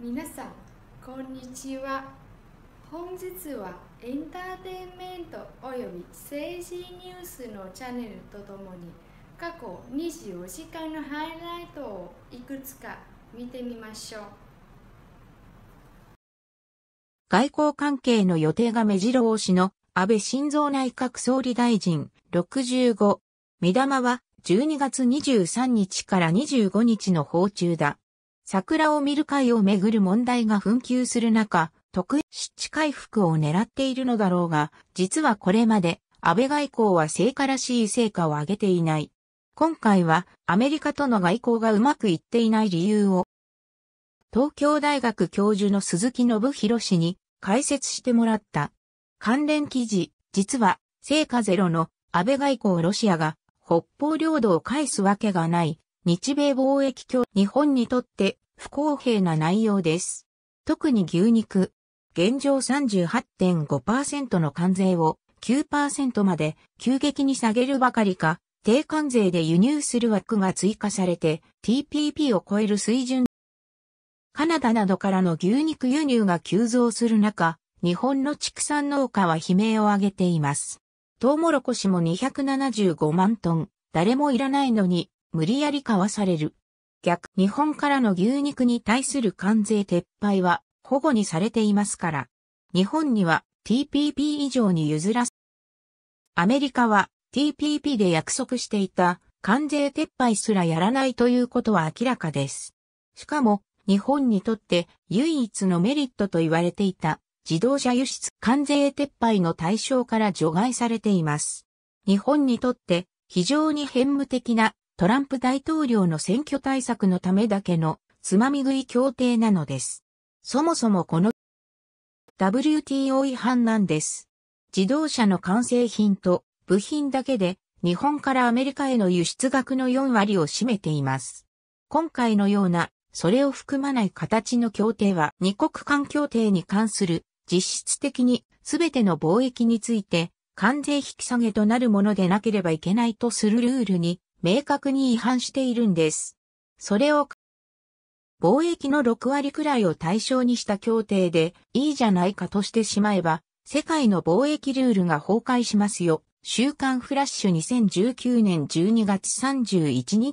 皆さんこんにちは本日はエンターテインメントおよび政治ニュースのチャンネルとともに過去24時間のハイライトをいくつか見てみましょう外交関係の予定が目白押しの安倍晋三内閣総理大臣65目玉は12月23日から25日の訪中だ。桜を見る会をめぐる問題が紛糾する中、特殊地回復を狙っているのだろうが、実はこれまで安倍外交は成果らしい成果を上げていない。今回はアメリカとの外交がうまくいっていない理由を、東京大学教授の鈴木信弘氏に解説してもらった。関連記事、実は、成果ゼロの安倍外交ロシアが北方領土を返すわけがない日米貿易協日本にとって不公平な内容です。特に牛肉、現状38.5%の関税を9%まで急激に下げるばかりか、低関税で輸入する枠が追加されて TPP を超える水準。カナダなどからの牛肉輸入が急増する中、日本の畜産農家は悲鳴を上げています。トウモロコシも275万トン、誰もいらないのに無理やり買わされる。逆、日本からの牛肉に対する関税撤廃は保護にされていますから、日本には TPP 以上に譲らす。アメリカは TPP で約束していた関税撤廃すらやらないということは明らかです。しかも、日本にとって唯一のメリットと言われていた自動車輸出関税撤廃の対象から除外されています。日本にとって非常に偏無的なトランプ大統領の選挙対策のためだけのつまみ食い協定なのです。そもそもこの WTO 違反なんです。自動車の完成品と部品だけで日本からアメリカへの輸出額の4割を占めています。今回のようなそれを含まない形の協定は二国間協定に関する実質的に全ての貿易について関税引き下げとなるものでなければいけないとするルールに明確に違反しているんです。それを貿易の6割くらいを対象にした協定でいいじゃないかとしてしまえば、世界の貿易ルールが崩壊しますよ。週刊フラッシュ2019年12月31日